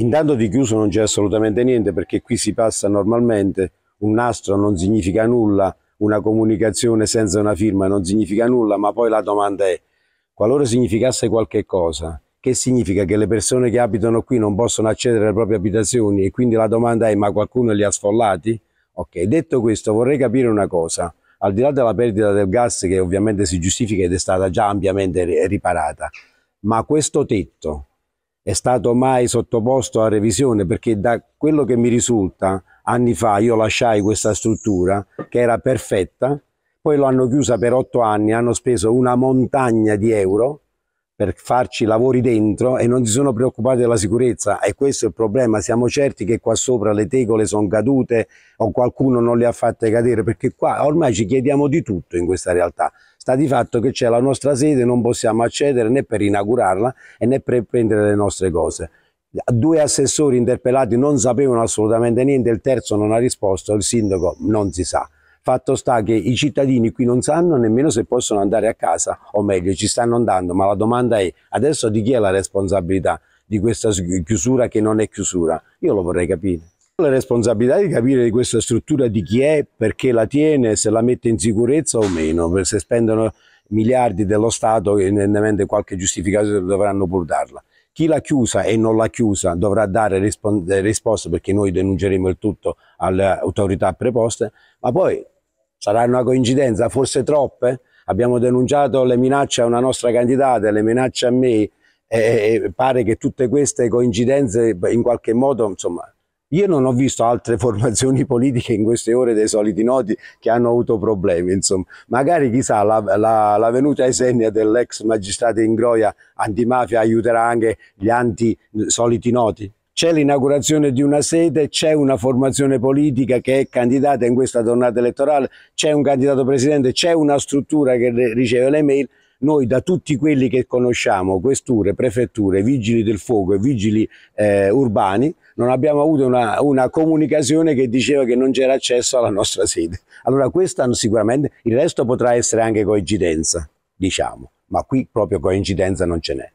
Intanto di chiuso non c'è assolutamente niente perché qui si passa normalmente, un nastro non significa nulla, una comunicazione senza una firma non significa nulla, ma poi la domanda è, qualora significasse qualche cosa, che significa che le persone che abitano qui non possono accedere alle proprie abitazioni e quindi la domanda è ma qualcuno li ha sfollati? Ok, detto questo vorrei capire una cosa, al di là della perdita del gas che ovviamente si giustifica ed è stata già ampiamente riparata, ma questo tetto è stato mai sottoposto a revisione perché da quello che mi risulta anni fa io lasciai questa struttura che era perfetta, poi l'hanno chiusa per otto anni, hanno speso una montagna di euro per farci lavori dentro e non si sono preoccupati della sicurezza e questo è il problema, siamo certi che qua sopra le tegole sono cadute o qualcuno non le ha fatte cadere perché qua ormai ci chiediamo di tutto in questa realtà, sta di fatto che c'è la nostra sede, non possiamo accedere né per inaugurarla né per prendere le nostre cose. Due assessori interpellati non sapevano assolutamente niente, il terzo non ha risposto, il sindaco non si sa. Fatto sta che i cittadini qui non sanno nemmeno se possono andare a casa, o meglio ci stanno andando, ma la domanda è adesso di chi è la responsabilità di questa chiusura che non è chiusura? Io lo vorrei capire. La responsabilità di capire di questa struttura di chi è, perché la tiene, se la mette in sicurezza o meno, se spendono miliardi dello Stato che evidentemente qualche giustificazione dovranno pur darla. Chi l'ha chiusa e non l'ha chiusa dovrà dare eh, risposte perché noi denunceremo il tutto alle autorità preposte, ma poi sarà una coincidenza, forse troppe. Abbiamo denunciato le minacce a una nostra candidata, le minacce a me, e eh, eh, pare che tutte queste coincidenze in qualche modo, insomma, io non ho visto altre formazioni politiche in queste ore dei soliti noti che hanno avuto problemi, insomma. Magari chissà la, la, la venuta esenia dell'ex magistrato Ingroia antimafia aiuterà anche gli anti eh, soliti noti. C'è l'inaugurazione di una sede, c'è una formazione politica che è candidata in questa tornata elettorale, c'è un candidato presidente, c'è una struttura che riceve le mail noi da tutti quelli che conosciamo, questure, prefetture, vigili del fuoco e vigili eh, urbani, non abbiamo avuto una, una comunicazione che diceva che non c'era accesso alla nostra sede. Allora questa sicuramente, il resto potrà essere anche coincidenza, diciamo, ma qui proprio coincidenza non ce n'è.